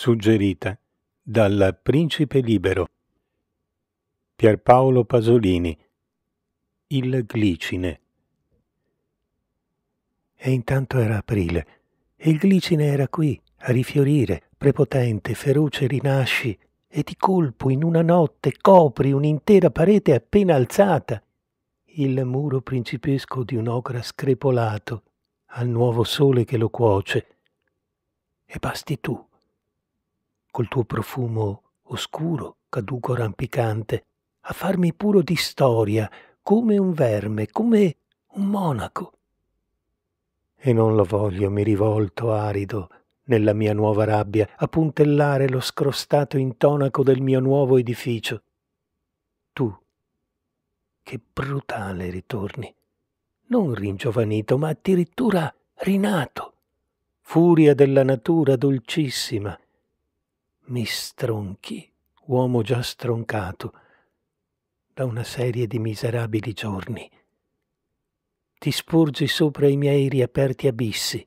suggerita dal Principe Libero. Pierpaolo Pasolini. Il glicine. E intanto era aprile, e il glicine era qui, a rifiorire, prepotente, feroce rinasci, e di colpo in una notte copri un'intera parete appena alzata, il muro principesco di un'ocra screpolato al nuovo sole che lo cuoce. E basti tu col tuo profumo oscuro, caduco rampicante, a farmi puro di storia, come un verme, come un monaco. E non lo voglio, mi rivolto arido, nella mia nuova rabbia, a puntellare lo scrostato intonaco del mio nuovo edificio. Tu, che brutale ritorni, non ringiovanito, ma addirittura rinato, furia della natura dolcissima, mi stronchi, uomo già stroncato, da una serie di miserabili giorni. Ti sporgi sopra i miei riaperti abissi,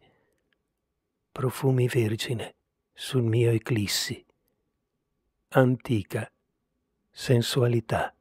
profumi vergine sul mio eclissi, antica sensualità.